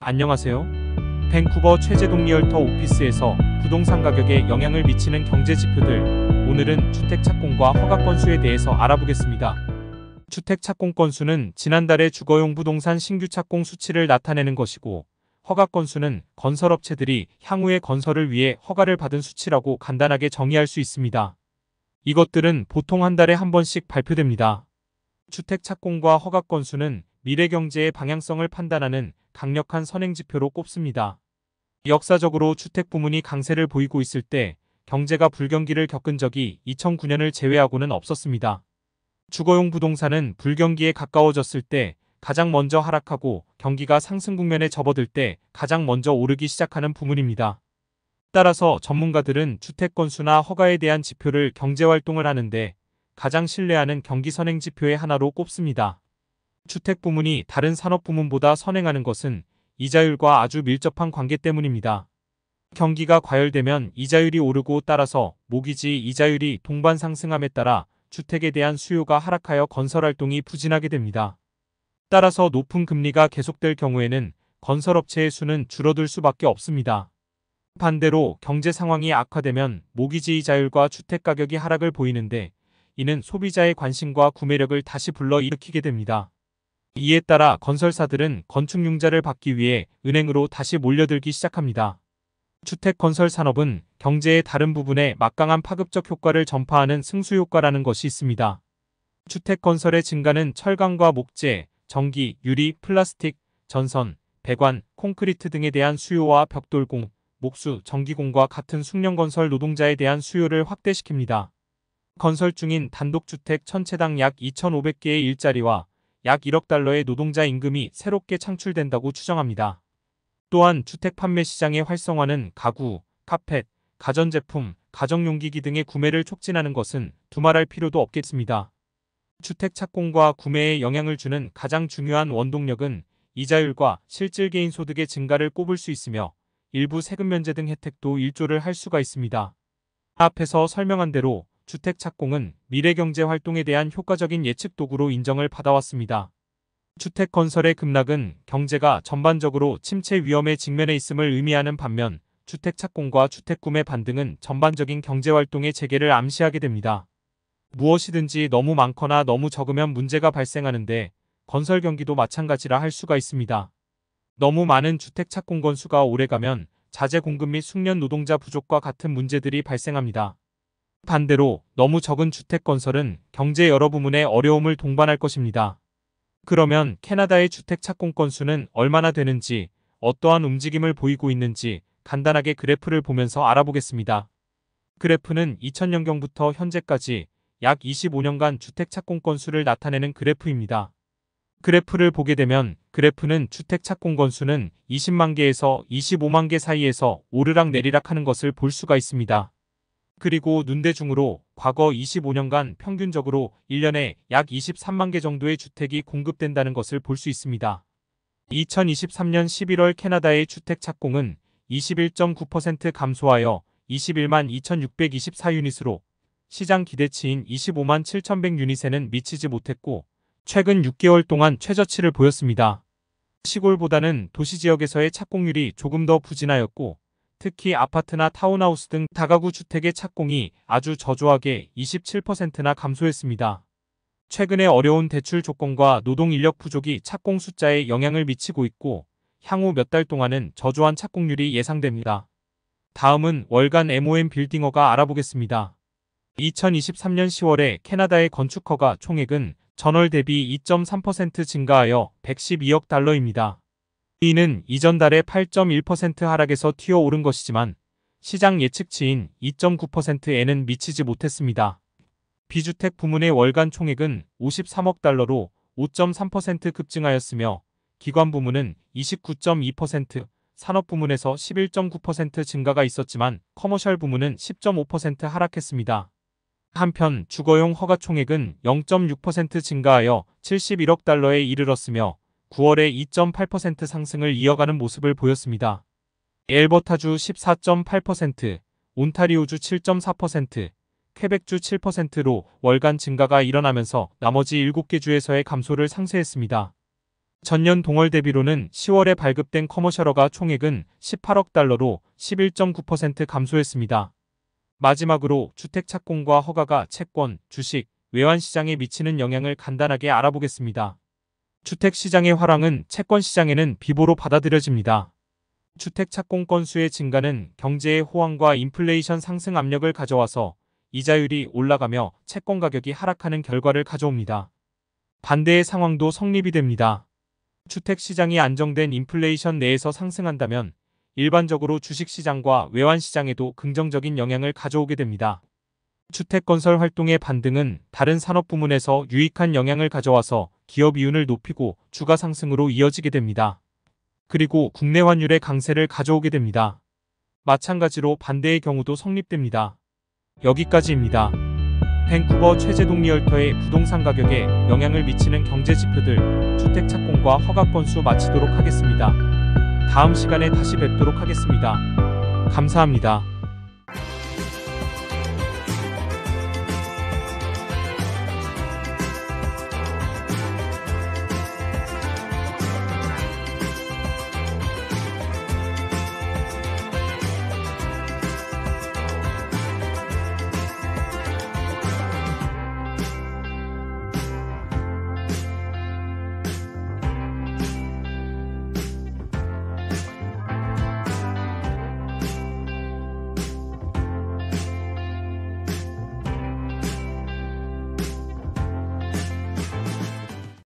안녕하세요. 밴쿠버 최재동 리얼터 오피스에서 부동산 가격에 영향을 미치는 경제 지표들 오늘은 주택 착공과 허가 건수에 대해서 알아보겠습니다. 주택 착공 건수는 지난달의 주거용 부동산 신규 착공 수치를 나타내는 것이고 허가 건수는 건설업체들이 향후의 건설을 위해 허가를 받은 수치라고 간단하게 정의할 수 있습니다. 이것들은 보통 한 달에 한 번씩 발표됩니다. 주택 착공과 허가 건수는 미래 경제의 방향성을 판단하는 강력한 선행지표로 꼽습니다. 역사적으로 주택 부문이 강세를 보이고 있을 때 경제가 불경기를 겪은 적이 2009년을 제외하고는 없었습니다. 주거용 부동산은 불경기에 가까워졌을 때 가장 먼저 하락하고 경기가 상승 국면에 접어들 때 가장 먼저 오르기 시작하는 부문입니다. 따라서 전문가들은 주택 건수나 허가에 대한 지표를 경제활동을 하는데 가장 신뢰하는 경기 선행 지표의 하나로 꼽습니다. 주택 부문이 다른 산업 부문보다 선행하는 것은 이자율과 아주 밀접한 관계 때문입니다. 경기가 과열되면 이자율이 오르고 따라서 모기지 이자율이 동반 상승함에 따라 주택에 대한 수요가 하락하여 건설 활동이 부진하게 됩니다. 따라서 높은 금리가 계속될 경우에는 건설업체의 수는 줄어들 수밖에 없습니다. 반대로 경제 상황이 악화되면 모기지 이자율과 주택 가격이 하락을 보이는데 이는 소비자의 관심과 구매력을 다시 불러일으키게 됩니다. 이에 따라 건설사들은 건축융자를 받기 위해 은행으로 다시 몰려들기 시작합니다. 주택 건설 산업은 경제의 다른 부분에 막강한 파급적 효과를 전파하는 승수 효과라는 것이 있습니다. 주택 건설의 증가는 철강과 목재, 전기, 유리, 플라스틱, 전선, 배관, 콘크리트 등에 대한 수요와 벽돌공, 목수, 전기공과 같은 숙련건설 노동자에 대한 수요를 확대시킵니다. 건설 중인 단독주택 천채당 약 2,500개의 일자리와 약 1억 달러의 노동자 임금이 새롭게 창출된다고 추정합니다. 또한 주택 판매 시장의 활성화는 가구, 카펫, 가전제품, 가정용기기 등의 구매를 촉진하는 것은 두말할 필요도 없겠습니다. 주택 착공과 구매에 영향을 주는 가장 중요한 원동력은 이자율과 실질 개인 소득의 증가를 꼽을 수 있으며 일부 세금 면제 등 혜택도 일조를 할 수가 있습니다. 앞에서 설명한 대로 주택 착공은 미래경제 활동에 대한 효과적인 예측 도구로 인정을 받아왔습니다. 주택 건설의 급락은 경제가 전반적으로 침체 위험에 직면해 있음을 의미하는 반면 주택 착공과 주택 구매 반등은 전반적인 경제 활동의 재개를 암시하게 됩니다. 무엇이든지 너무 많거나 너무 적으면 문제가 발생하는데 건설 경기도 마찬가지라 할 수가 있습니다. 너무 많은 주택 착공 건수가 오래가면 자재 공급 및 숙련 노동자 부족과 같은 문제들이 발생합니다. 반대로 너무 적은 주택 건설은 경제 여러 부문의 어려움을 동반할 것입니다. 그러면 캐나다의 주택 착공 건수는 얼마나 되는지, 어떠한 움직임을 보이고 있는지 간단하게 그래프를 보면서 알아보겠습니다. 그래프는 2000년경부터 현재까지 약 25년간 주택 착공 건수를 나타내는 그래프입니다. 그래프를 보게 되면 그래프는 주택 착공 건수는 20만 개에서 25만 개 사이에서 오르락 내리락 하는 것을 볼 수가 있습니다. 그리고 눈대중으로 과거 25년간 평균적으로 1년에 약 23만 개 정도의 주택이 공급된다는 것을 볼 수 있습니다. 2023년 11월 캐나다의 주택 착공은 21.9% 감소하여 21만 2624유닛으로 시장 기대치인 25만 7100유닛에는 미치지 못했고 최근 6개월 동안 최저치를 보였습니다. 시골보다는 도시 지역에서의 착공률이 조금 더 부진하였고 특히 아파트나 타운하우스 등 다가구 주택의 착공이 아주 저조하게 27%나 감소했습니다. 최근의 어려운 대출 조건과 노동 인력 부족이 착공 숫자에 영향을 미치고 있고 향후 몇 달 동안은 저조한 착공률이 예상됩니다. 다음은 월간 MOM 빌딩어가 알아보겠습니다. 2023년 10월에 캐나다의 건축허가 총액은 전월 대비 2.3% 증가하여 112억 달러입니다. 이는 이전 달의 8.1% 하락에서 튀어오른 것이지만 시장 예측치인 2.9%에는 미치지 못했습니다. 비주택 부문의 월간 총액은 53억 달러로 5.3% 급증하였으며 기관 부문은 29.2%, 산업 부문에서 11.9% 증가가 있었지만 커머셜 부문은 10.5% 하락했습니다. 한편 주거용 허가 총액은 0.6% 증가하여 71억 달러에 이르렀으며 9월에 2.8% 상승을 이어가는 모습을 보였습니다. 엘버타주 14.8%, 온타리오주 7.4%, 케벡주 7%로 월간 증가가 일어나면서 나머지 7개 주에서의 감소를 상쇄했습니다. 전년 동월 대비로는 10월에 발급된 커머셜어가 총액은 18억 달러로 11.9% 감소했습니다. 마지막으로 주택 착공과 허가가 채권, 주식, 외환시장에 미치는 영향을 간단하게 알아보겠습니다. 주택시장의 화랑은 채권시장에는 비보로 받아들여집니다. 주택 착공 건수의 증가는 경제의 호황과 인플레이션 상승 압력을 가져와서 이자율이 올라가며 채권 가격이 하락하는 결과를 가져옵니다. 반대의 상황도 성립이 됩니다. 주택 시장이 안정된 인플레이션 내에서 상승한다면 일반적으로 주식 시장과 외환 시장에도 긍정적인 영향을 가져오게 됩니다. 주택건설 활동의 반등은 다른 산업 부문에서 유익한 영향을 가져와서 기업 이윤을 높이고 주가 상승으로 이어지게 됩니다. 그리고 국내 환율의 강세를 가져오게 됩니다. 마찬가지로 반대의 경우도 성립됩니다. 여기까지입니다. 밴쿠버 최재동 리얼터의 부동산 가격에 영향을 미치는 경제 지표들, 주택 착공과 허가 건수 마치도록 하겠습니다. 다음 시간에 다시 뵙도록 하겠습니다. 감사합니다.